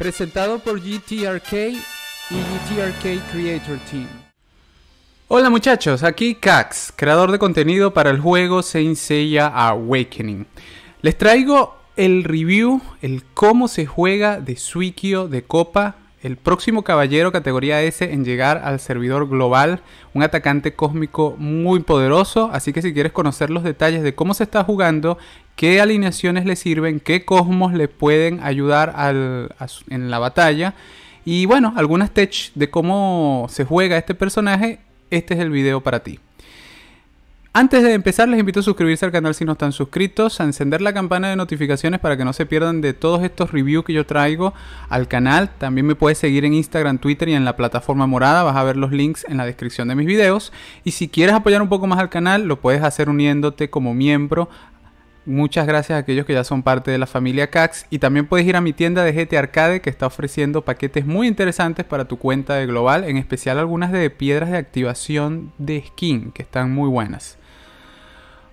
presentado por GTRK y GTRK Creator Team. Hola muchachos, aquí Cax, creador de contenido para el juego Saint Awakening. Les traigo el review, el cómo se juega de Suikio de Copa, el próximo caballero categoría S en llegar al servidor global, un atacante cósmico muy poderoso, así que si quieres conocer los detalles de cómo se está jugando qué alineaciones le sirven, qué cosmos le pueden ayudar en la batalla. Y bueno, algunas tech de cómo se juega este personaje, este es el video para ti. Antes de empezar les invito a suscribirse al canal si no están suscritos, a encender la campana de notificaciones para que no se pierdan de todos estos reviews que yo traigo al canal. También me puedes seguir en Instagram, Twitter y en la plataforma morada, vas a ver los links en la descripción de mis videos. Y si quieres apoyar un poco más al canal, lo puedes hacer uniéndote como miembro Muchas gracias a aquellos que ya son parte de la familia CAX y también puedes ir a mi tienda de GT Arcade que está ofreciendo paquetes muy interesantes para tu cuenta de global, en especial algunas de piedras de activación de skin que están muy buenas.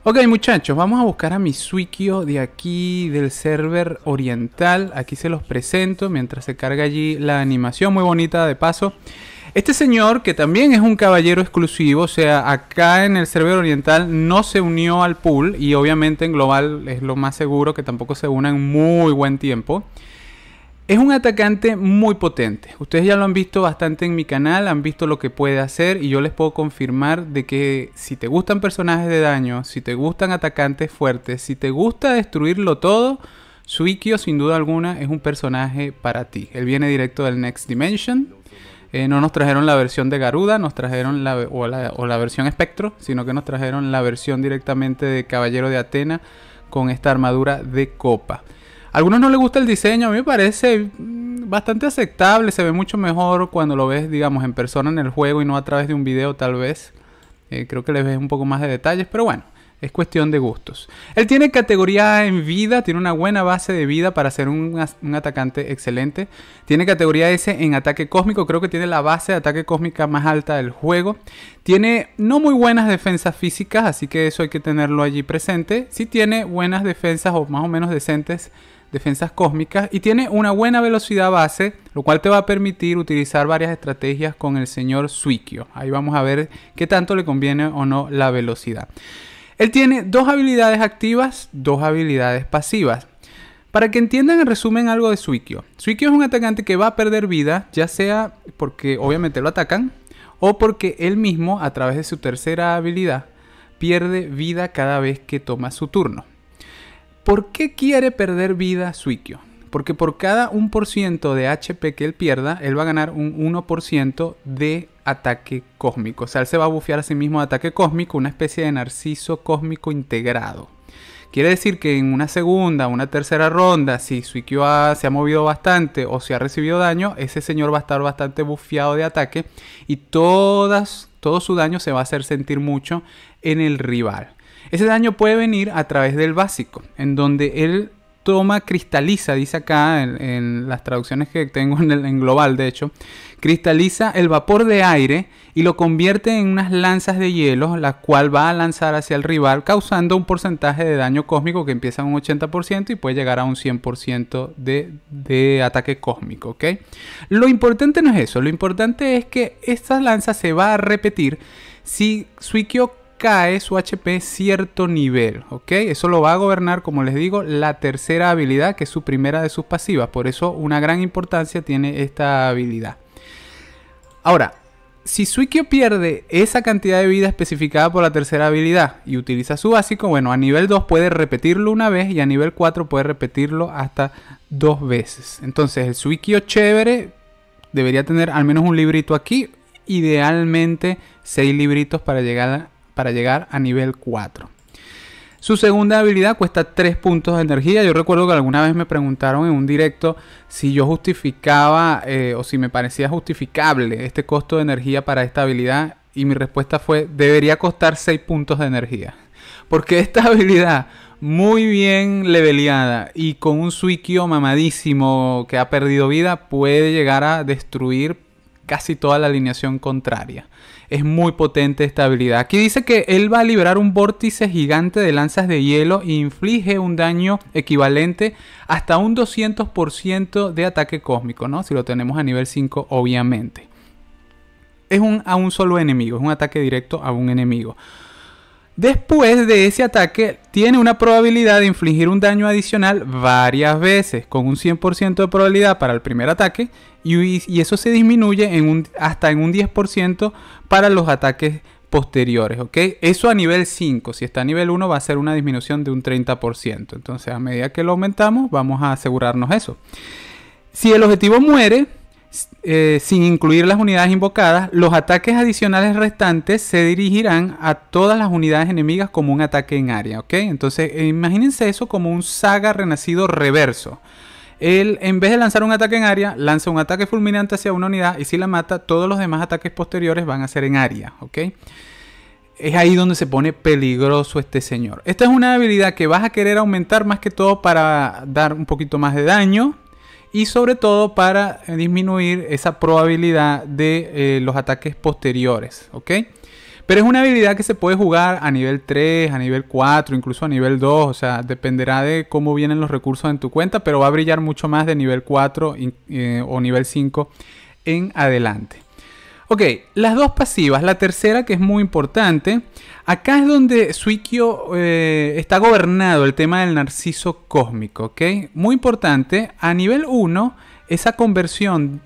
Ok muchachos, vamos a buscar a mi Suikio de aquí del server oriental, aquí se los presento mientras se carga allí la animación muy bonita de paso. Este señor, que también es un caballero exclusivo, o sea, acá en el server oriental no se unió al pool y obviamente en global es lo más seguro que tampoco se una en muy buen tiempo. Es un atacante muy potente. Ustedes ya lo han visto bastante en mi canal, han visto lo que puede hacer y yo les puedo confirmar de que si te gustan personajes de daño, si te gustan atacantes fuertes, si te gusta destruirlo todo, Suikio sin duda alguna es un personaje para ti. Él viene directo del Next Dimension, eh, no nos trajeron la versión de Garuda, nos trajeron la o, la, versión Espectro, sino que nos trajeron la versión directamente de Caballero de Atena con esta armadura de copa. A algunos no les gusta el diseño, a mí me parece mm, bastante aceptable, se ve mucho mejor cuando lo ves, digamos, en persona en el juego y no a través de un video tal vez. Eh, creo que les ves un poco más de detalles, pero bueno. Es cuestión de gustos. Él tiene categoría en vida, tiene una buena base de vida para ser un, atacante excelente. Tiene categoría S en ataque cósmico, creo que tiene la base de ataque cósmica más alta del juego. Tiene no muy buenas defensas físicas, así que eso hay que tenerlo allí presente. Sí tiene buenas defensas o más o menos decentes defensas cósmicas y tiene una buena velocidad base, lo cual te va a permitir utilizar varias estrategias con el señor Suikio. Ahí vamos a ver qué tanto le conviene o no la velocidad. Él tiene dos habilidades activas, dos habilidades pasivas. Para que entiendan en resumen algo de Suikyo. Suikyo es un atacante que va a perder vida, ya sea porque obviamente lo atacan o porque él mismo, a través de su tercera habilidad, pierde vida cada vez que toma su turno. ¿Por qué quiere perder vida Suikyo? Porque por cada 1% de HP que él pierda, él va a ganar un 1% de ataque cósmico. O sea, él se va a bufiar a sí mismo de ataque cósmico, una especie de narciso cósmico integrado. Quiere decir que en una segunda, una tercera ronda, si Suikyo se ha movido bastante o si ha recibido daño, ese señor va a estar bastante bufiado de ataque y todas, todo su daño se va a hacer sentir mucho en el rival. Ese daño puede venir a través del básico, en donde él toma, cristaliza, dice acá en, las traducciones que tengo en, el, global, de hecho, cristaliza el vapor de aire y lo convierte en unas lanzas de hielo, la cual va a lanzar hacia el rival, causando un porcentaje de daño cósmico que empieza en un 80% y puede llegar a un 100% de, ataque cósmico. ¿ok? Lo importante no es eso, lo importante es que esta lanza se va a repetir si Suikyo cae su HP cierto nivel, ¿ok? Eso lo va a gobernar, como les digo, la tercera habilidad, que es su primera de sus pasivas. Por eso una gran importancia tiene esta habilidad. Ahora, si Suikio pierde esa cantidad de vida especificada por la tercera habilidad y utiliza su básico, bueno, a nivel 2 puede repetirlo una vez y a nivel 4 puede repetirlo hasta dos veces. Entonces el Suikio chévere debería tener al menos un librito aquí, idealmente seis libritos para llegar para llegar a nivel 4. Su segunda habilidad cuesta 3 puntos de energía. Yo recuerdo que alguna vez me preguntaron en un directo si yo justificaba eh, o si me parecía justificable este costo de energía para esta habilidad. Y mi respuesta fue, debería costar 6 puntos de energía. Porque esta habilidad muy bien leveleada y con un suikio mamadísimo que ha perdido vida puede llegar a destruir casi toda la alineación contraria es muy potente esta habilidad. Aquí dice que él va a liberar un vórtice gigante de lanzas de hielo e inflige un daño equivalente hasta un 200% de ataque cósmico, ¿no? Si lo tenemos a nivel 5, obviamente. Es a un solo enemigo, es un ataque directo a un enemigo. Después de ese ataque, tiene una probabilidad de infligir un daño adicional varias veces, con un 100% de probabilidad para el primer ataque, y, eso se disminuye en un, hasta en un 10% para los ataques posteriores, ¿ok? Eso a nivel 5, si está a nivel 1 va a ser una disminución de un 30%, entonces a medida que lo aumentamos vamos a asegurarnos eso. Si el objetivo muere, eh, sin incluir las unidades invocadas, los ataques adicionales restantes se dirigirán a todas las unidades enemigas como un ataque en área, ¿ok? Entonces, eh, imagínense eso como un saga renacido reverso. Él, en vez de lanzar un ataque en área, lanza un ataque fulminante hacia una unidad y si la mata, todos los demás ataques posteriores van a ser en área, ¿ok? Es ahí donde se pone peligroso este señor. Esta es una habilidad que vas a querer aumentar más que todo para dar un poquito más de daño, y sobre todo para eh, disminuir esa probabilidad de eh, los ataques posteriores, ¿ok? Pero es una habilidad que se puede jugar a nivel 3, a nivel 4, incluso a nivel 2. O sea, dependerá de cómo vienen los recursos en tu cuenta, pero va a brillar mucho más de nivel 4 eh, o nivel 5 en adelante. Ok, las dos pasivas. La tercera, que es muy importante. Acá es donde Suikyo eh, está gobernado el tema del narciso cósmico, ¿ok? Muy importante. A nivel 1, esa conversión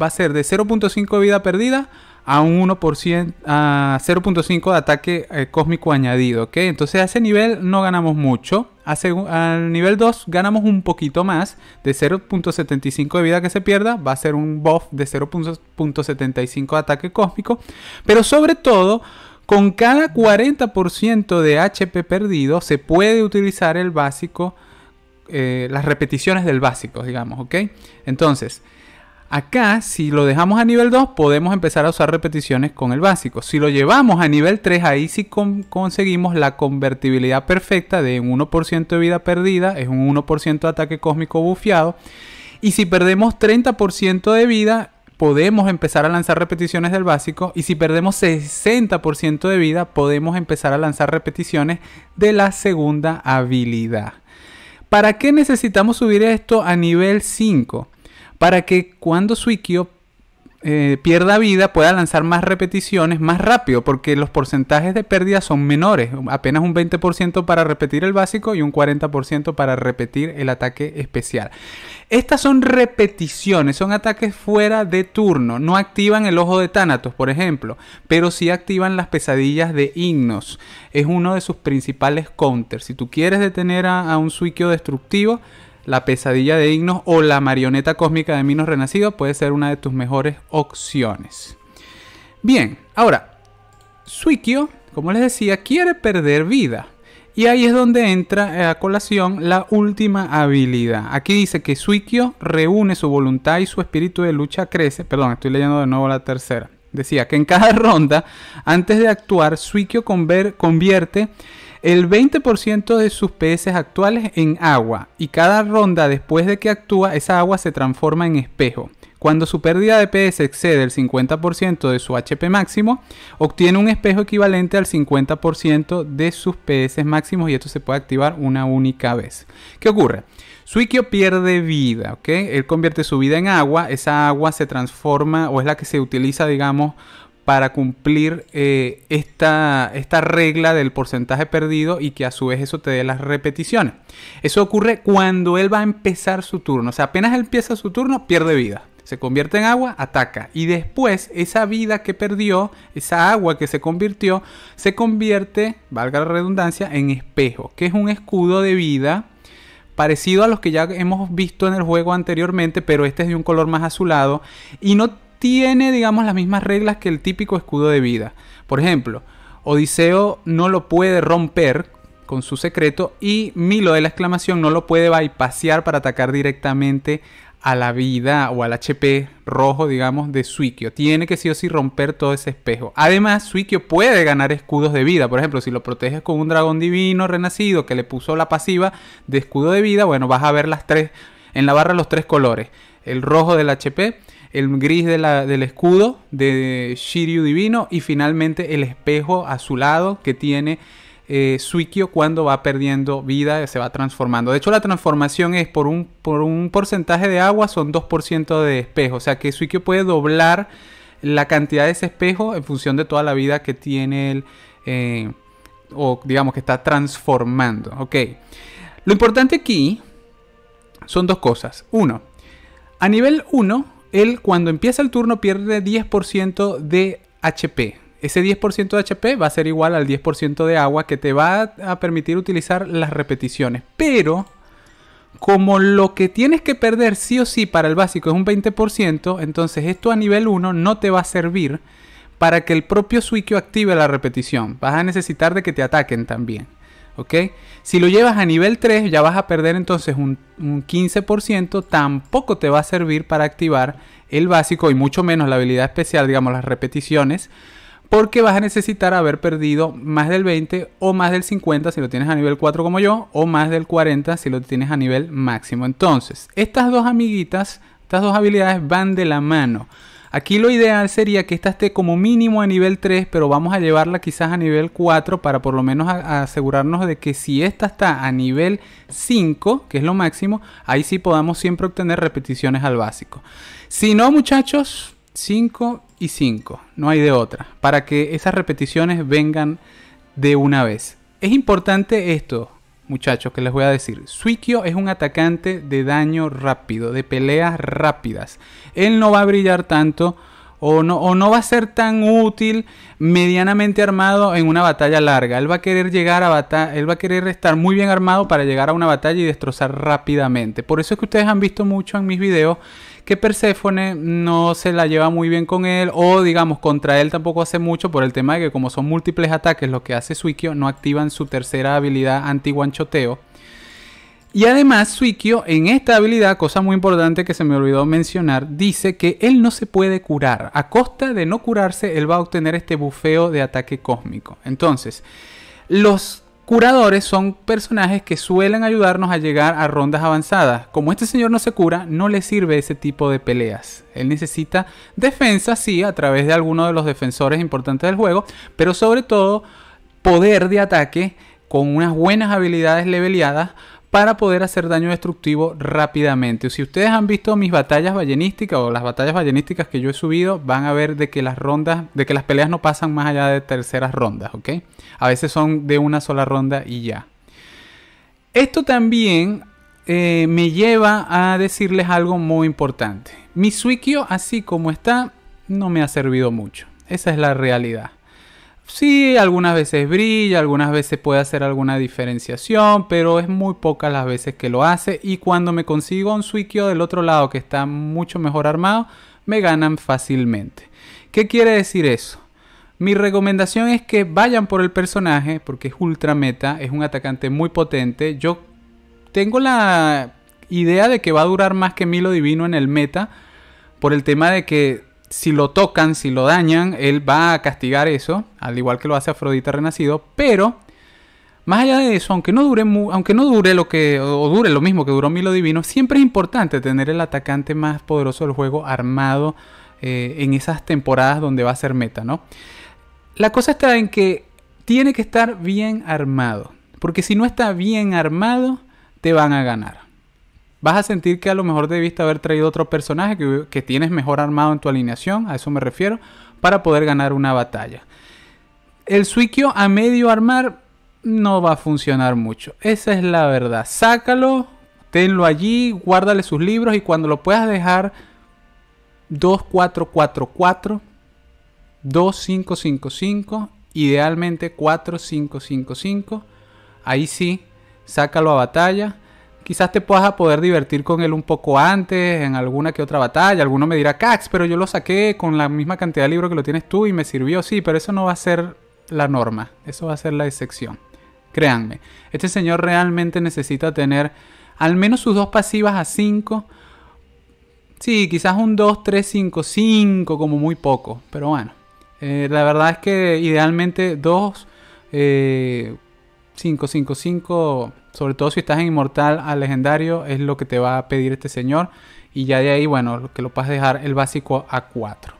va a ser de 0.5 vida perdida a un 1%, a 0.5 de ataque eh, cósmico añadido, ¿ok? Entonces a ese nivel no ganamos mucho. A al nivel 2 ganamos un poquito más. De 0.75 de vida que se pierda, va a ser un buff de 0.75 de ataque cósmico. Pero sobre todo, con cada 40% de HP perdido, se puede utilizar el básico, eh, las repeticiones del básico, digamos, ¿ok? Entonces... Acá, si lo dejamos a nivel 2, podemos empezar a usar repeticiones con el básico. Si lo llevamos a nivel 3, ahí sí conseguimos la convertibilidad perfecta de un 1% de vida perdida, es un 1% de ataque cósmico bufiado, Y si perdemos 30% de vida, podemos empezar a lanzar repeticiones del básico y si perdemos 60% de vida podemos empezar a lanzar repeticiones de la segunda habilidad. ¿Para qué necesitamos subir esto a nivel 5? para que cuando Suikio eh, pierda vida pueda lanzar más repeticiones más rápido, porque los porcentajes de pérdida son menores, apenas un 20% para repetir el básico y un 40% para repetir el ataque especial. Estas son repeticiones, son ataques fuera de turno, no activan el ojo de Thanatos, por ejemplo, pero sí activan las pesadillas de Ignos, es uno de sus principales counters. Si tú quieres detener a, un Suikyo destructivo, la pesadilla de Ignos o La marioneta cósmica de Minos Renacido puede ser una de tus mejores opciones. Bien, ahora, Suikio, como les decía, quiere perder vida. Y ahí es donde entra a colación la última habilidad. Aquí dice que Suikio reúne su voluntad y su espíritu de lucha crece. Perdón, estoy leyendo de nuevo la tercera. Decía que en cada ronda, antes de actuar, Suikio convierte el 20% de sus PS actuales en agua y cada ronda después de que actúa esa agua se transforma en espejo. Cuando su pérdida de PS excede el 50% de su HP máximo, obtiene un espejo equivalente al 50% de sus PS máximos y esto se puede activar una única vez. ¿Qué ocurre? Suikio pierde vida, ¿ok? Él convierte su vida en agua, esa agua se transforma o es la que se utiliza, digamos, para cumplir eh, esta, esta regla del porcentaje perdido y que a su vez eso te dé las repeticiones. Eso ocurre cuando él va a empezar su turno. O sea, apenas él empieza su turno, pierde vida. Se convierte en agua, ataca. Y después esa vida que perdió, esa agua que se convirtió, se convierte, valga la redundancia, en espejo, que es un escudo de vida parecido a los que ya hemos visto en el juego anteriormente, pero este es de un color más azulado y no tiene, digamos, las mismas reglas que el típico escudo de vida. Por ejemplo, Odiseo no lo puede romper con su secreto y Milo de la exclamación no lo puede bypassear para atacar directamente a la vida o al HP rojo, digamos, de Suikio. Tiene que sí o sí romper todo ese espejo. Además, Suikio puede ganar escudos de vida. Por ejemplo, si lo proteges con un dragón divino renacido que le puso la pasiva de escudo de vida, bueno, vas a ver las tres en la barra los tres colores. El rojo del HP, el gris del escudo de Shiryu Divino y finalmente el espejo azulado que tiene eh, Suikyo cuando va perdiendo vida, se va transformando. De hecho, la transformación es por un, por un porcentaje de agua, son 2% de espejo. O sea que Suikyo puede doblar la cantidad de ese espejo en función de toda la vida que tiene él, eh, o digamos que está transformando. Lo importante aquí son dos cosas. Uno, a nivel 1 él cuando empieza el turno pierde 10% de HP. Ese 10% de HP va a ser igual al 10% de agua que te va a permitir utilizar las repeticiones. Pero como lo que tienes que perder sí o sí para el básico es un 20%, entonces esto a nivel 1 no te va a servir para que el propio Suikyo active la repetición. Vas a necesitar de que te ataquen también. Si lo llevas a nivel 3 ya vas a perder entonces un, un 15%, tampoco te va a servir para activar el básico y mucho menos la habilidad especial, digamos las repeticiones, porque vas a necesitar haber perdido más del 20 o más del 50 si lo tienes a nivel 4 como yo, o más del 40 si lo tienes a nivel máximo. Entonces, estas dos amiguitas, estas dos habilidades van de la mano. Aquí lo ideal sería que esta esté como mínimo a nivel 3, pero vamos a llevarla quizás a nivel 4 para por lo menos asegurarnos de que si esta está a nivel 5, que es lo máximo, ahí sí podamos siempre obtener repeticiones al básico. Si no, muchachos, 5 y 5, no hay de otra, para que esas repeticiones vengan de una vez. Es importante esto, muchachos, que les voy a decir. Suikyo es un atacante de daño rápido, de peleas rápidas. Él no va a brillar tanto o no, va a ser tan útil medianamente armado en una batalla larga. Él va a querer llegar a él va a querer estar muy bien armado para llegar a una batalla y destrozar rápidamente. Por eso es que ustedes han visto mucho en mis videos que Perséfone no se la lleva muy bien con él o digamos contra él tampoco hace mucho por el tema de que como son múltiples ataques lo que hace Suikyo no activan su tercera habilidad anti-guanchoteo. Y además Suikyo en esta habilidad, cosa muy importante que se me olvidó mencionar, dice que él no se puede curar. A costa de no curarse, él va a obtener este bufeo de ataque cósmico. Entonces, los Curadores son personajes que suelen ayudarnos a llegar a rondas avanzadas. Como este señor no se cura, no le sirve ese tipo de peleas. Él necesita defensa, sí, a través de alguno de los defensores importantes del juego, pero sobre todo poder de ataque con unas buenas habilidades leveleadas para poder hacer daño destructivo rápidamente. Si ustedes han visto mis batallas ballenísticas o las batallas ballenísticas que yo he subido, van a ver de que las rondas, de que las peleas no pasan más allá de terceras rondas, ¿ok? A veces son de una sola ronda y ya. Esto también eh, me lleva a decirles algo muy importante. Mi Swikio así como está, no me ha servido mucho. Esa es la realidad. Sí, algunas veces brilla, algunas veces puede hacer alguna diferenciación, pero es muy pocas las veces que lo hace. Y cuando me consigo un Suikyo del otro lado que está mucho mejor armado, me ganan fácilmente. ¿Qué quiere decir eso? Mi recomendación es que vayan por el personaje, porque es ultra meta, es un atacante muy potente. Yo tengo la idea de que va a durar más que Milo Divino en el meta, por el tema de que si lo tocan, si lo dañan, él va a castigar eso, al igual que lo hace Afrodita Renacido, pero más allá de eso, aunque no dure, aunque no dure lo que dure lo mismo que duró Milo Divino, siempre es importante tener el atacante más poderoso del juego armado eh, en esas temporadas donde va a ser meta, ¿no? La cosa está en que tiene que estar bien armado, porque si no está bien armado, te van a ganar vas a sentir que a lo mejor debiste haber traído otro personaje que, tienes mejor armado en tu alineación, a eso me refiero, para poder ganar una batalla. El Suikyo a medio armar no va a funcionar mucho, esa es la verdad. Sácalo, tenlo allí, guárdale sus libros y cuando lo puedas dejar 2444, 2555, idealmente 4555, ahí sí, sácalo a batalla Quizás te puedas poder divertir con él un poco antes, en alguna que otra batalla. Alguno me dirá, Cax, pero yo lo saqué con la misma cantidad de libros que lo tienes tú y me sirvió. Sí, pero eso no va a ser la norma, eso va a ser la excepción. Créanme, este señor realmente necesita tener al menos sus dos pasivas a 5. Sí, quizás un 2, 3, 5, 5, como muy poco. Pero bueno, eh, la verdad es que idealmente 2, 5, 5, 5 sobre todo si estás en inmortal al legendario, es lo que te va a pedir este señor. Y ya de ahí, bueno, que lo vas a dejar el básico a 4.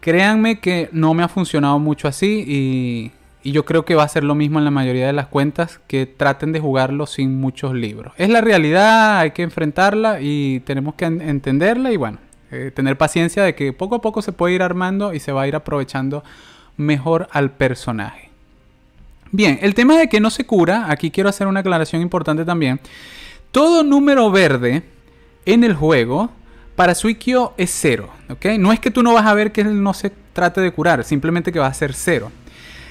Créanme que no me ha funcionado mucho así y, yo creo que va a ser lo mismo en la mayoría de las cuentas que traten de jugarlo sin muchos libros. Es la realidad, hay que enfrentarla y tenemos que entenderla y bueno, eh, tener paciencia de que poco a poco se puede ir armando y se va a ir aprovechando mejor al personaje. Bien, el tema de que no se cura, aquí quiero hacer una aclaración importante también. Todo número verde en el juego para Suikyo es cero, ¿ok? No es que tú no vas a ver que él no se trate de curar, simplemente que va a ser cero.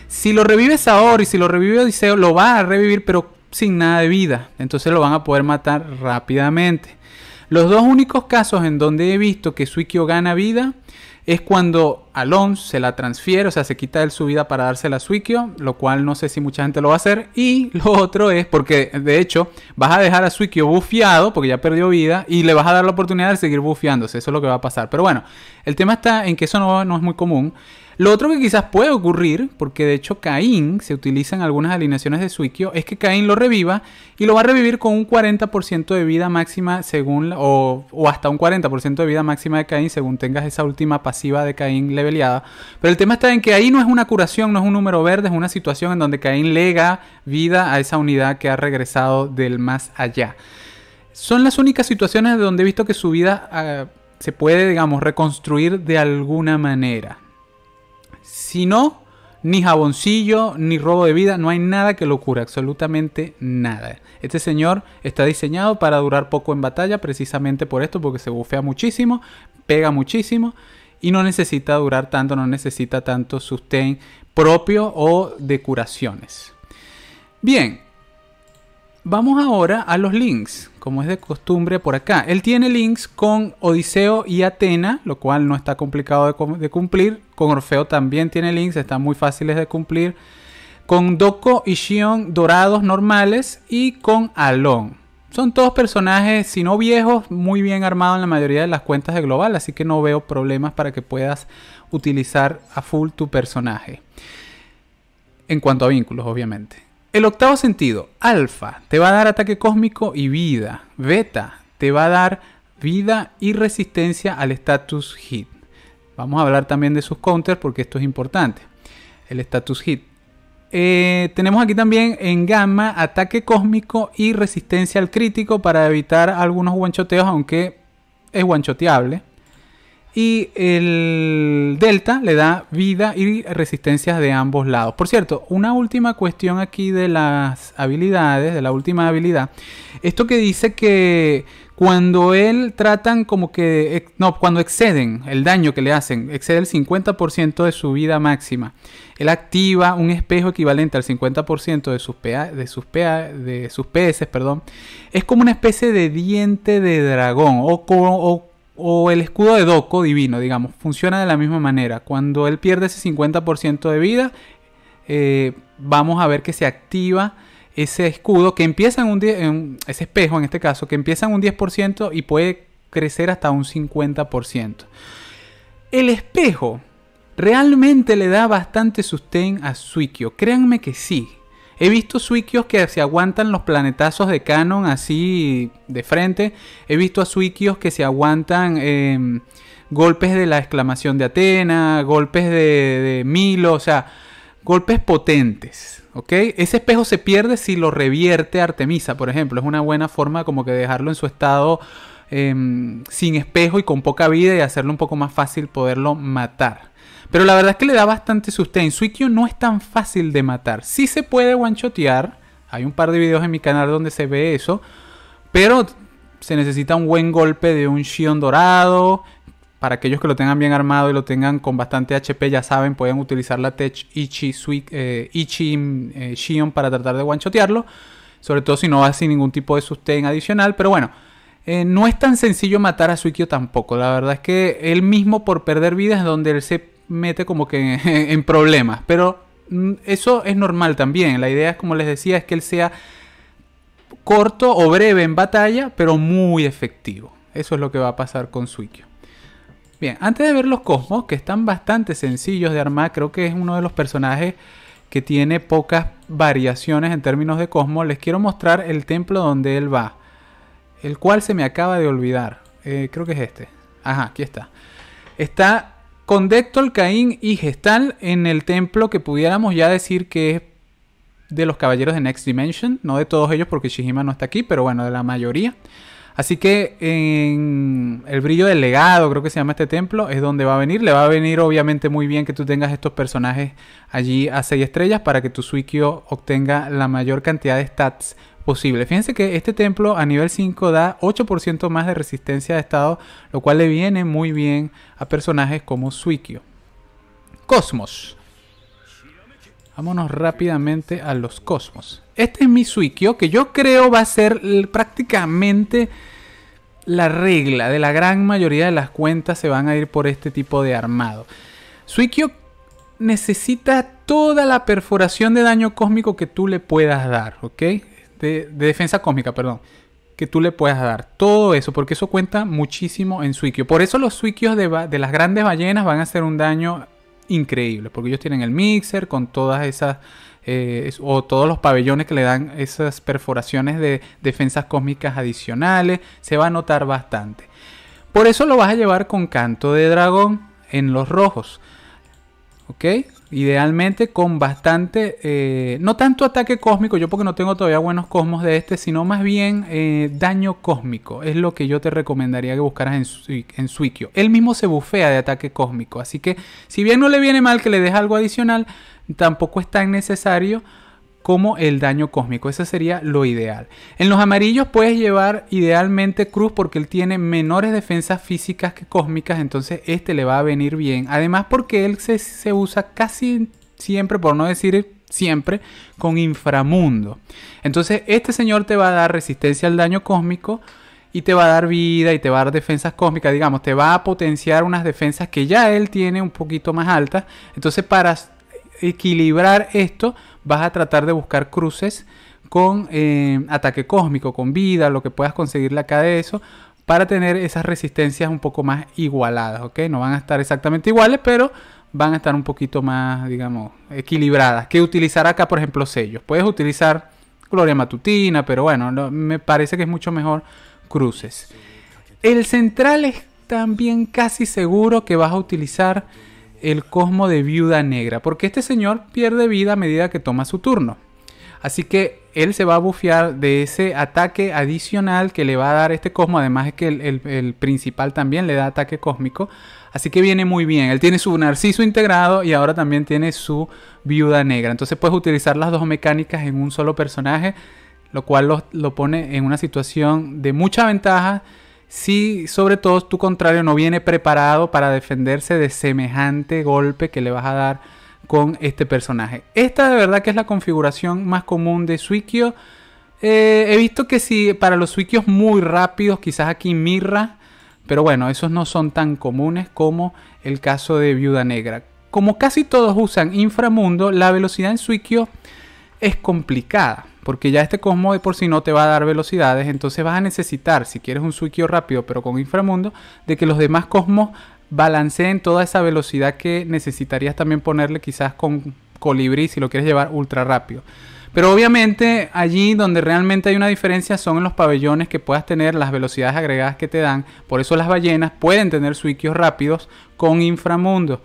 Si lo revives ahora y si lo revive Odiseo, lo va a revivir pero sin nada de vida. Entonces lo van a poder matar rápidamente. Los dos únicos casos en donde he visto que Suikyo gana vida es cuando Alonso se la transfiere, o sea, se quita él su vida para dársela a Suikio, lo cual no sé si mucha gente lo va a hacer. Y lo otro es porque, de hecho, vas a dejar a Suikio bufiado, porque ya perdió vida, y le vas a dar la oportunidad de seguir bufiándose. Eso es lo que va a pasar. Pero bueno, el tema está en que eso no es muy común. Lo otro que quizás puede ocurrir, porque de hecho Caín se utiliza en algunas alineaciones de Suikio, es que Caín lo reviva y lo va a revivir con un 40% de vida máxima según, o, hasta un 40% de vida máxima de Caín según tengas esa última pasiva de Caín leveleada. Pero el tema está en que ahí no es una curación, no es un número verde, es una situación en donde Caín lega vida a esa unidad que ha regresado del más allá. Son las únicas situaciones donde he visto que su vida ah, se puede, digamos, reconstruir de alguna manera. Si no, ni jaboncillo, ni robo de vida, no hay nada que lo cure, absolutamente nada. Este señor está diseñado para durar poco en batalla, precisamente por esto, porque se bufea muchísimo, pega muchísimo y no necesita durar tanto, no necesita tanto sustén propio o de curaciones. Bien, vamos ahora a los links, como es de costumbre por acá. Él tiene links con Odiseo y Atena, lo cual no está complicado de cumplir con Orfeo también tiene links, están muy fáciles de cumplir. Con Doko y Shion dorados normales y con Alon. Son todos personajes, si no viejos, muy bien armados en la mayoría de las cuentas de Global, así que no veo problemas para que puedas utilizar a full tu personaje. En cuanto a vínculos, obviamente. El octavo sentido, alfa, te va a dar ataque cósmico y vida. Beta, te va a dar vida y resistencia al status hit. Vamos a hablar también de sus counters porque esto es importante. El status hit. Eh, tenemos aquí también en gamma ataque cósmico y resistencia al crítico para evitar algunos guanchoteos, aunque es guanchoteable. Y el delta le da vida y resistencias de ambos lados. Por cierto, una última cuestión aquí de las habilidades, de la última habilidad. Esto que dice que cuando él tratan como que, no, cuando exceden el daño que le hacen, excede el 50% de su vida máxima, él activa un espejo equivalente al 50% de sus, PS, perdón. Es como una especie de diente de dragón o, el escudo de Doco divino, digamos, funciona de la misma manera. Cuando él pierde ese 50% de vida, eh, vamos a ver que se activa ese escudo que empieza en un 10, ese espejo en este caso, que empieza en un 10% y puede crecer hasta un 50%. El espejo realmente le da bastante sustén a Suikio, créanme que sí. He visto Suikios que se aguantan los planetazos de Canon así de frente. He visto a Suikios que se aguantan em, golpes de la exclamación de Atena, golpes de, de Milo, o sea, golpes potentes, ¿ok? Ese espejo se pierde si lo revierte Artemisa, por ejemplo. Es una buena forma como que dejarlo en su estado em, sin espejo y con poca vida y hacerlo un poco más fácil poderlo matar. Pero la verdad es que le da bastante sustain. Suikyo no es tan fácil de matar. Sí se puede one Hay un par de videos en mi canal donde se ve eso. Pero se necesita un buen golpe de un Shion dorado para aquellos que lo tengan bien armado y lo tengan con bastante HP, ya saben, pueden utilizar la Tech Ichi, eh, Ichi Shion eh, para tratar de guanchotearlo. Sobre todo si no va sin ningún tipo de sustain adicional. Pero bueno, eh, no es tan sencillo matar a Suikyo tampoco. La verdad es que él mismo por perder vida es donde él se mete como que en problemas. Pero mm, eso es normal también. La idea, como les decía, es que él sea corto o breve en batalla, pero muy efectivo. Eso es lo que va a pasar con Suikyo. Bien, antes de ver los cosmos, que están bastante sencillos de armar, creo que es uno de los personajes que tiene pocas variaciones en términos de cosmos, les quiero mostrar el templo donde él va, el cual se me acaba de olvidar. Eh, creo que es este. Ajá, aquí está. Está con Dectol, Caín y Gestal en el templo que pudiéramos ya decir que es de los caballeros de Next Dimension, no de todos ellos porque Shijima no está aquí, pero bueno, de la mayoría. Así que en el brillo del legado, creo que se llama este templo, es donde va a venir. Le va a venir obviamente muy bien que tú tengas estos personajes allí a 6 estrellas para que tu Suikyo obtenga la mayor cantidad de stats posible. Fíjense que este templo a nivel 5 da 8% más de resistencia de estado, lo cual le viene muy bien a personajes como Suikyo Cosmos. Vámonos rápidamente a los Cosmos. Este es mi suikio que yo creo va a ser prácticamente la regla de la gran mayoría de las cuentas se van a ir por este tipo de armado. Suikyo necesita toda la perforación de daño cósmico que tú le puedas dar, ¿ok? De, defensa cósmica, perdón. Que tú le puedas dar. Todo eso, porque eso cuenta muchísimo en Suikyo. Por eso los suikios de, de las grandes ballenas van a hacer un daño increíble, porque ellos tienen el mixer con todas esas eh, o todos los pabellones que le dan esas perforaciones de defensas cósmicas adicionales, se va a notar bastante. Por eso lo vas a llevar con canto de dragón en los rojos. ¿Ok? Idealmente con bastante, eh, no tanto ataque cósmico, yo porque no tengo todavía buenos cosmos de este, sino más bien eh, daño cósmico. Es lo que yo te recomendaría que buscaras en, Él mismo se bufea de ataque cósmico, así que si bien no le viene mal que le des algo adicional, tampoco es tan necesario como el daño cósmico. Eso sería lo ideal. En los amarillos puedes llevar idealmente Cruz porque él tiene menores defensas físicas que cósmicas, entonces este le va a venir bien. Además porque él se, usa casi siempre, por no decir siempre, con inframundo. Entonces este señor te va a dar resistencia al daño cósmico y te va a dar vida y te va a dar defensas cósmicas, digamos, te va a potenciar unas defensas que ya él tiene un poquito más altas. Entonces, para equilibrar esto, vas a tratar de buscar cruces con eh, ataque cósmico, con vida, lo que puedas conseguirle acá de eso, para tener esas resistencias un poco más igualadas, ¿ok? No van a estar exactamente iguales, pero van a estar un poquito más, digamos, equilibradas. Que utilizar acá, por ejemplo, sellos. Puedes utilizar Gloria Matutina, pero bueno, me parece que es mucho mejor cruces. El central es también casi seguro que vas a utilizar el cosmo de viuda negra, porque este señor pierde vida a medida que toma su turno. Así que él se va a bufiar de ese ataque adicional que le va a dar este cosmo. Además es que el, principal también le da ataque cósmico. Así que viene muy bien. Él tiene su narciso integrado y ahora también tiene su viuda negra. Entonces puedes utilizar las dos mecánicas en un solo personaje. Lo cual lo pone en una situación de mucha ventaja si sobre todo tu contrario no viene preparado para defenderse de semejante golpe que le vas a dar con este personaje. Esta de verdad que es la configuración más común de Suikyo, eh, he visto que si para los Suikyos muy rápidos, quizás aquí Mirra, pero bueno, esos no son tan comunes como el caso de Viuda Negra. Como casi todos usan inframundo, la velocidad en Suikyo es complicada porque ya este Cosmo de por si no te va a dar velocidades, entonces vas a necesitar, si quieres un Suikio rápido pero con inframundo, de que los demás Cosmos balanceen toda esa velocidad que necesitarías también ponerle quizás con colibrí si lo quieres llevar ultra rápido. Pero obviamente allí donde realmente hay una diferencia son en los pabellones que puedas tener las velocidades agregadas que te dan. Por eso las ballenas pueden tener suikios rápidos con inframundo.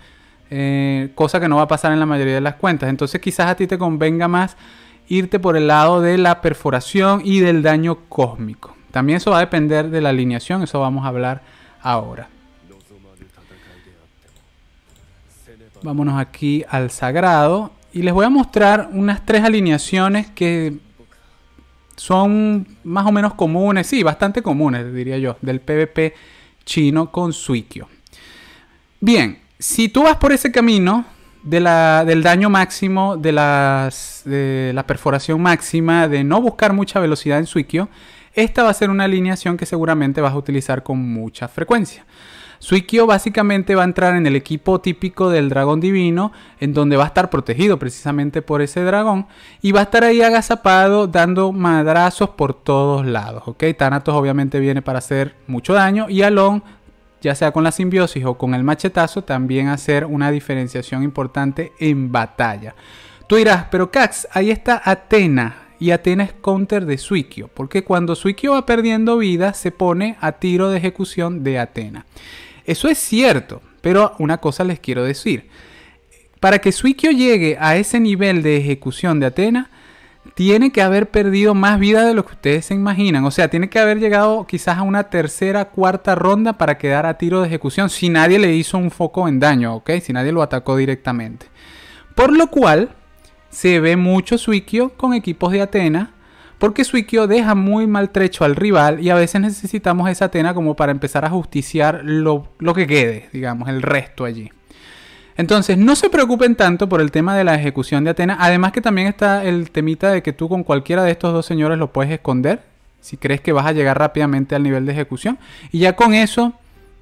Eh, cosa que no va a pasar en la mayoría de las cuentas. Entonces quizás a ti te convenga más irte por el lado de la perforación y del daño cósmico. También eso va a depender de la alineación, eso vamos a hablar ahora. Vámonos aquí al sagrado y les voy a mostrar unas tres alineaciones que son más o menos comunes, sí, bastante comunes diría yo, del PvP chino con Suikyo. Bien, si tú vas por ese camino, del daño máximo, de, las, de la perforación máxima, de no buscar mucha velocidad en Suikyo, esta va a ser una alineación que seguramente vas a utilizar con mucha frecuencia. Suikyo básicamente va a entrar en el equipo típico del dragón divino, en donde va a estar protegido precisamente por ese dragón, y va a estar ahí agazapado dando madrazos por todos lados, ¿ok? Thanatos obviamente viene para hacer mucho daño, y Alon ya sea con la simbiosis o con el machetazo, también hacer una diferenciación importante en batalla. Tú dirás, pero Cax, ahí está Atena. Y Atena es counter de Suikio, porque cuando Suikio va perdiendo vida, se pone a tiro de ejecución de Atena. Eso es cierto, pero una cosa les quiero decir. Para que Suikio llegue a ese nivel de ejecución de Atena, tiene que haber perdido más vida de lo que ustedes se imaginan. O sea, tiene que haber llegado quizás a una tercera, cuarta ronda para quedar a tiro de ejecución si nadie le hizo un foco en daño, ¿ok? Si nadie lo atacó directamente. Por lo cual, se ve mucho Suikio con equipos de Atena. Porque Suikio deja muy maltrecho al rival y a veces necesitamos esa Atena como para empezar a justiciar lo que quede, digamos, el resto allí. Entonces, no se preocupen tanto por el tema de la ejecución de Atena. Además que también está el temita de que tú con cualquiera de estos dos señores lo puedes esconder. Si crees que vas a llegar rápidamente al nivel de ejecución. Y ya con eso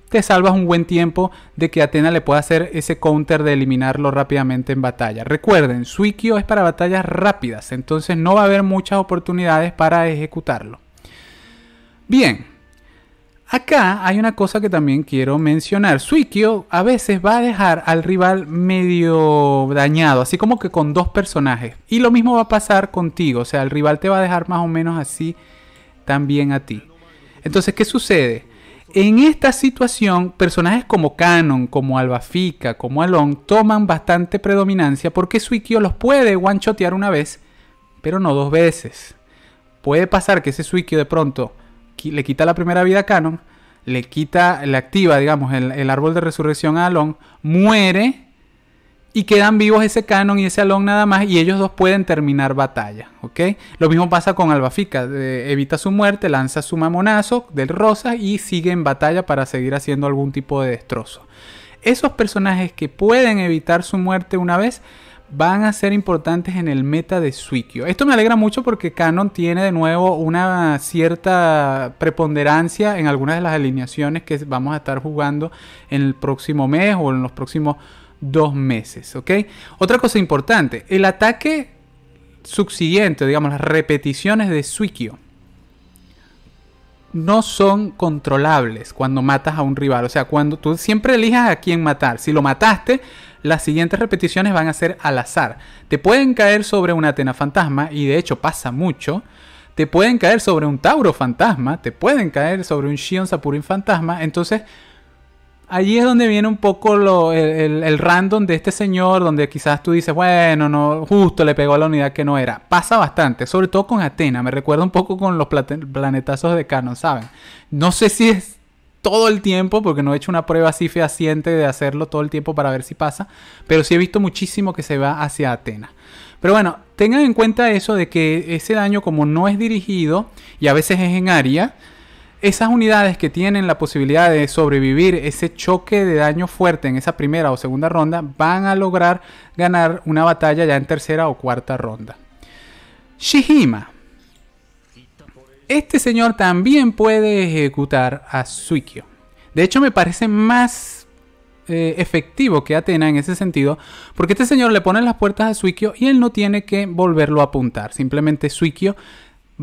te salvas un buen tiempo de que Atena le pueda hacer ese counter de eliminarlo rápidamente en batalla. Recuerden, Suikio es para batallas rápidas. Entonces no va a haber muchas oportunidades para ejecutarlo. Bien. Acá hay una cosa que también quiero mencionar. Suikyo a veces va a dejar al rival medio dañado, así como que con dos personajes. Y lo mismo va a pasar contigo, o sea, el rival te va a dejar más o menos así también a ti. Entonces, ¿qué sucede? En esta situación, personajes como Canon, como Albafica, como Alon toman bastante predominancia porque Suikyo los puede one una vez, pero no dos veces. Puede pasar que ese Suikyo de pronto le quita la primera vida a Canon, le quita, le activa, digamos, el, árbol de resurrección a Alon, muere y quedan vivos ese Canon y ese Alon nada más y ellos dos pueden terminar batalla, ¿ok? Lo mismo pasa con Albafica, evita su muerte, lanza su mamonazo del rosa y sigue en batalla para seguir haciendo algún tipo de destrozo. Esos personajes que pueden evitar su muerte una vez van a ser importantes en el meta de Suikyo. Esto me alegra mucho porque Canon tiene de nuevo una cierta preponderancia en algunas de las alineaciones que vamos a estar jugando en el próximo mes o en los próximos dos meses. ¿ok? Otra cosa importante, el ataque subsiguiente, digamos, las repeticiones de Suikyo no son controlables cuando matas a un rival. O sea, cuando tú siempre elijas a quién matar. Si lo mataste, las siguientes repeticiones van a ser al azar. Te pueden caer sobre una Atena fantasma, y de hecho pasa mucho. Te pueden caer sobre un Tauro fantasma, te pueden caer sobre un Shion Sapurin fantasma. Entonces, allí es donde viene un poco el, random de este señor, donde quizás tú dices, bueno, no, justo le pegó a la unidad que no era. Pasa bastante, sobre todo con Atena. Me recuerda un poco con los planetazos de Canon, ¿saben? No sé si es todo el tiempo, porque no he hecho una prueba así fehaciente de hacerlo todo el tiempo para ver si pasa, pero sí he visto muchísimo que se va hacia Atenas. Pero bueno, tengan en cuenta eso de que ese daño como no es dirigido y a veces es en área, esas unidades que tienen la posibilidad de sobrevivir ese choque de daño fuerte en esa primera o segunda ronda van a lograr ganar una batalla ya en tercera o cuarta ronda. Shihima este señor también puede ejecutar a Suikyo. De hecho, me parece más eh, efectivo que Atena en ese sentido, porque este señor le pone las puertas a Suikyo y él no tiene que volverlo a apuntar. Simplemente Suikyo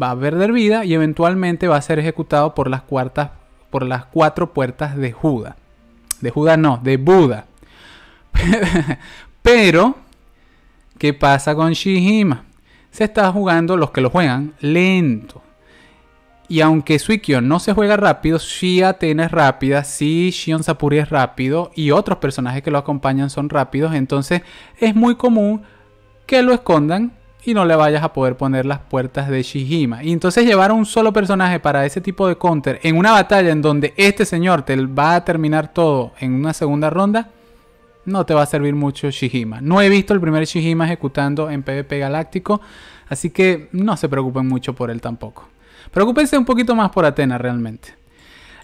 va a perder vida y eventualmente va a ser ejecutado por las, cuartas, por las cuatro puertas de Juda. De Juda no, de Buda. Pero, ¿qué pasa con Shihima? Se está jugando los que lo juegan lento. Y aunque Suikyo no se juega rápido, si Atena es rápida, si Shion Sapuri es rápido y otros personajes que lo acompañan son rápidos. Entonces es muy común que lo escondan y no le vayas a poder poner las puertas de Shijima. Y entonces llevar un solo personaje para ese tipo de counter en una batalla en donde este señor te va a terminar todo en una segunda ronda, no te va a servir mucho Shijima. No he visto el primer Shihima ejecutando en PvP Galáctico, así que no se preocupen mucho por él tampoco. Preocúpense un poquito más por Atena realmente.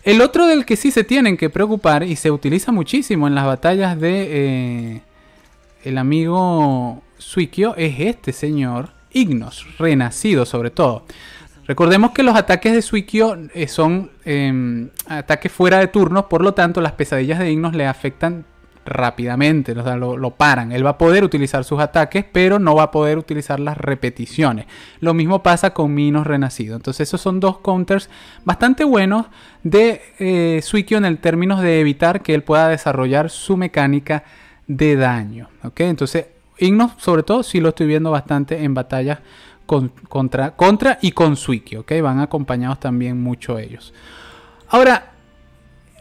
El otro del que sí se tienen que preocupar y se utiliza muchísimo en las batallas de eh, el amigo Suikio es este señor, Ignos, renacido sobre todo. Recordemos que los ataques de Suikio eh, son em, ataques fuera de turno, por lo tanto las pesadillas de Ignos le afectan rápidamente, lo, paran. Él va a poder utilizar sus ataques, pero no va a poder utilizar las repeticiones. Lo mismo pasa con Minos Renacido. Entonces esos son dos counters bastante buenos de eh, en el términos de evitar que él pueda desarrollar su mecánica de daño. ¿ok? Entonces Ignos, sobre todo, si lo estoy viendo bastante en batallas con, contra, contra y con Suikyo ¿ok? Van acompañados también mucho ellos. Ahora,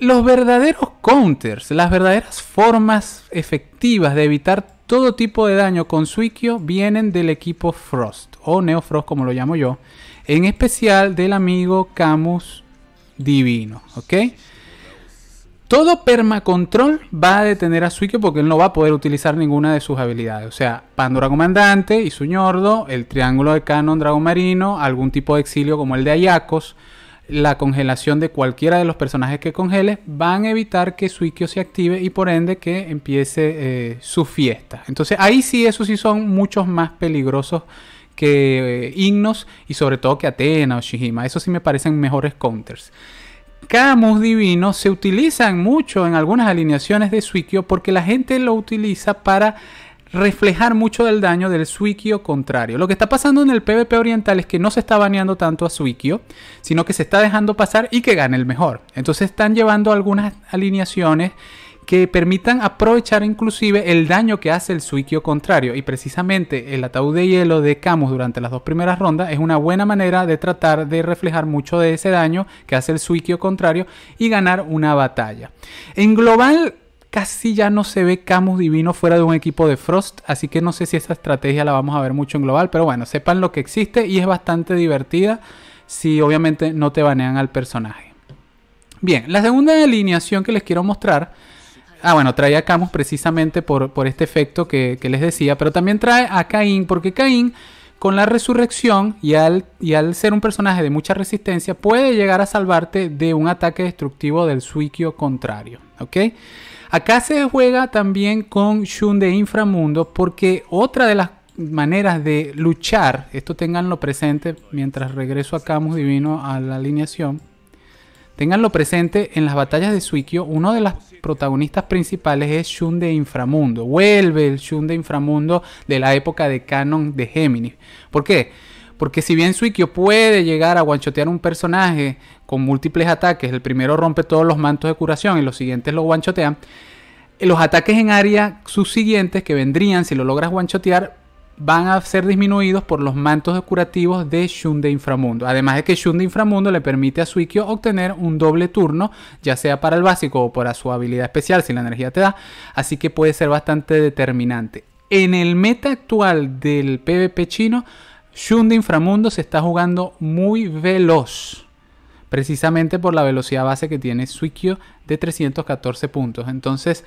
los verdaderos counters, las verdaderas formas efectivas de evitar todo tipo de daño con Suikyo vienen del equipo Frost, o Neofrost como lo llamo yo, en especial del amigo Camus Divino, ¿ok? Todo permacontrol va a detener a Suikyo porque él no va a poder utilizar ninguna de sus habilidades. O sea, Pandora Comandante y Suñordo, el triángulo de canon Dragón Marino, algún tipo de exilio como el de Ayacos, la congelación de cualquiera de los personajes que congeles van a evitar que Suikyo se active y por ende que empiece eh, su fiesta. Entonces ahí sí, eso sí son muchos más peligrosos que eh, Himnos Ignos y sobre todo que Atena o Shijima. Eso sí me parecen mejores counters. Camus divino se utilizan mucho en algunas alineaciones de Suikyo porque la gente lo utiliza para reflejar mucho del daño del Suikio contrario. Lo que está pasando en el PvP oriental es que no se está baneando tanto a Suikio, sino que se está dejando pasar y que gane el mejor. Entonces están llevando algunas alineaciones que permitan aprovechar inclusive el daño que hace el suikio contrario. Y precisamente el ataúd de hielo de Camus durante las dos primeras rondas es una buena manera de tratar de reflejar mucho de ese daño que hace el suikio contrario y ganar una batalla. En global, casi ya no se ve Camus Divino fuera de un equipo de Frost, así que no sé si esa estrategia la vamos a ver mucho en global, pero bueno, sepan lo que existe y es bastante divertida si obviamente no te banean al personaje. Bien, la segunda alineación que les quiero mostrar, ah bueno, trae a Camus precisamente por, este efecto que, les decía, pero también trae a Caín, porque Caín con la resurrección y al, y al, ser un personaje de mucha resistencia, puede llegar a salvarte de un ataque destructivo del suikio contrario. ¿Ok? Acá se juega también con Shun de Inframundo porque otra de las maneras de luchar, esto tenganlo presente mientras regreso a Camus Divino a la alineación, tenganlo presente en las batallas de Suikyo, uno de los protagonistas principales es Shun de Inframundo. Vuelve el Shun de Inframundo de la época de Canon de Géminis. ¿Por qué? Porque si bien Suikyo puede llegar a guanchotear un personaje con múltiples ataques, el primero rompe todos los mantos de curación y los siguientes lo guanchotean, los ataques en área subsiguientes que vendrían si lo logras guanchotear van a ser disminuidos por los mantos curativos de Shun de Inframundo. Además de que Shun de Inframundo le permite a Suikyo obtener un doble turno, ya sea para el básico o para su habilidad especial si la energía te da, así que puede ser bastante determinante. En el meta actual del PvP chino, Shun de Inframundo se está jugando muy veloz. Precisamente por la velocidad base que tiene Suikyo de 314 puntos. Entonces,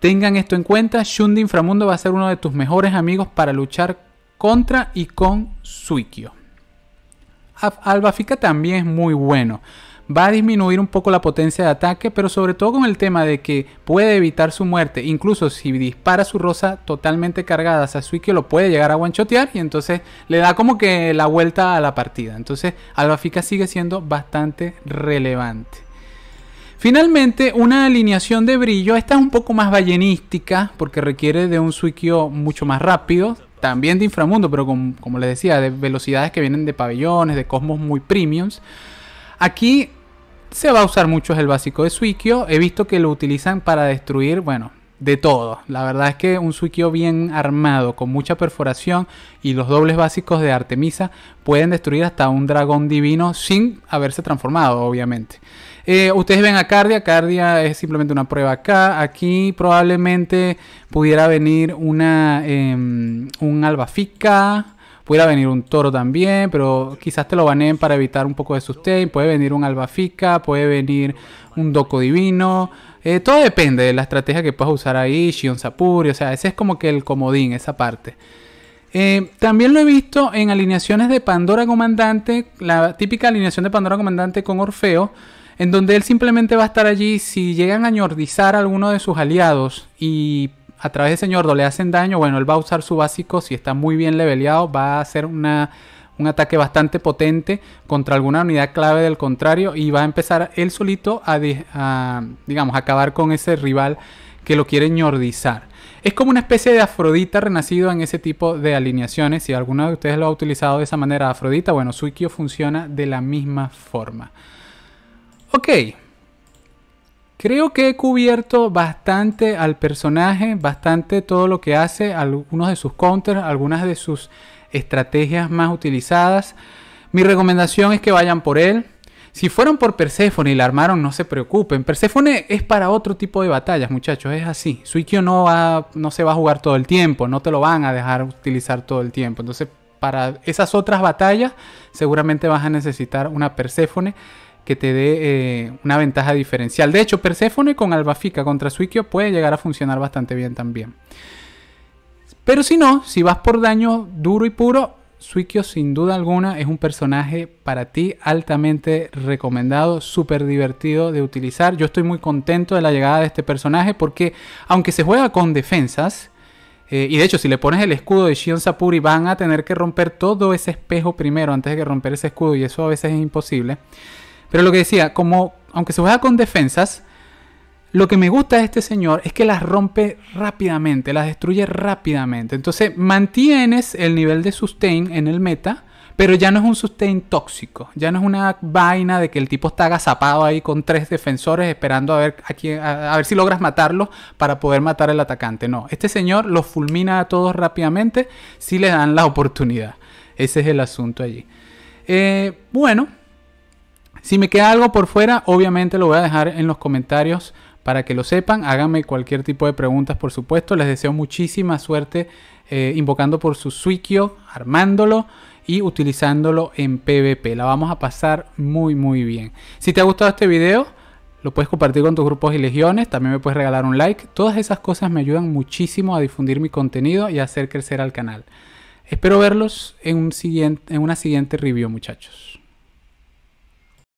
tengan esto en cuenta. Shun de Inframundo va a ser uno de tus mejores amigos para luchar contra y con Suikyo. Albafica también es muy bueno va a disminuir un poco la potencia de ataque, pero sobre todo con el tema de que puede evitar su muerte. Incluso si dispara su rosa totalmente cargada, Sasuke lo puede llegar a guanchotear y entonces le da como que la vuelta a la partida. Entonces Albafica sigue siendo bastante relevante. Finalmente, una alineación de brillo. Esta es un poco más ballenística porque requiere de un Suikyo mucho más rápido. También de inframundo, pero como les decía, de velocidades que vienen de pabellones, de cosmos muy premiums. Aquí se va a usar mucho es el básico de Suikio. He visto que lo utilizan para destruir, bueno, de todo. La verdad es que un Suikio bien armado, con mucha perforación y los dobles básicos de Artemisa pueden destruir hasta un dragón divino sin haberse transformado, obviamente. Eh, ustedes ven a Cardia, Cardia es simplemente una prueba acá. Aquí probablemente pudiera venir una, em, un Albafica Puede venir un toro también, pero quizás te lo baneen para evitar un poco de sustain. Puede venir un albafica, puede venir un doco divino. Eh, todo depende de la estrategia que puedas usar ahí, Shion Sapuri. O sea, ese es como que el comodín, esa parte. Eh, también lo he visto en alineaciones de Pandora Comandante, la típica alineación de Pandora Comandante con Orfeo, en donde él simplemente va a estar allí. Si llegan a ñordizar a alguno de sus aliados y a través de Señor le hacen daño, bueno, él va a usar su básico, si está muy bien leveleado, va a hacer un ataque bastante potente contra alguna unidad clave del contrario y va a empezar él solito a, digamos, acabar con ese rival que lo quiere ñordizar. Es como una especie de Afrodita renacido en ese tipo de alineaciones. Si alguno de ustedes lo ha utilizado de esa manera, Afrodita, bueno, Suikio funciona de la misma forma. Ok. Creo que he cubierto bastante al personaje, bastante todo lo que hace, algunos de sus counters, algunas de sus estrategias más utilizadas. Mi recomendación es que vayan por él. Si fueron por Persephone y la armaron, no se preocupen. Persephone es para otro tipo de batallas, muchachos, es así. Suikyo no, va, no se va a jugar todo el tiempo, no te lo van a dejar utilizar todo el tiempo. Entonces, para esas otras batallas, seguramente vas a necesitar una Persephone que te dé eh, una ventaja diferencial. De hecho, Perséfone con Albafica contra Suikio puede llegar a funcionar bastante bien también. Pero si no, si vas por daño duro y puro, Suikio sin duda alguna es un personaje para ti altamente recomendado, súper divertido de utilizar. Yo estoy muy contento de la llegada de este personaje porque aunque se juega con defensas, eh, y de hecho si le pones el escudo de Shion Sapuri van a tener que romper todo ese espejo primero antes de que romper ese escudo y eso a veces es imposible. Pero lo que decía, como aunque se juega con defensas, lo que me gusta de este señor es que las rompe rápidamente, las destruye rápidamente. Entonces mantienes el nivel de sustain en el meta, pero ya no es un sustain tóxico, ya no es una vaina de que el tipo está agazapado ahí con tres defensores esperando a ver, a, quién, a, ver si logras matarlo para poder matar al atacante. No, este señor los fulmina a todos rápidamente si le dan la oportunidad. Ese es el asunto allí. Eh, bueno, si me queda algo por fuera, obviamente lo voy a dejar en los comentarios para que lo sepan. Háganme cualquier tipo de preguntas, por supuesto. Les deseo muchísima suerte eh, invocando por su suikio, armándolo y utilizándolo en PvP. La vamos a pasar muy, muy bien. Si te ha gustado este video, lo puedes compartir con tus grupos y legiones, también me puedes regalar un like. Todas esas cosas me ayudan muchísimo a difundir mi contenido y a hacer crecer al canal. Espero verlos en, un siguiente, en una siguiente review, muchachos.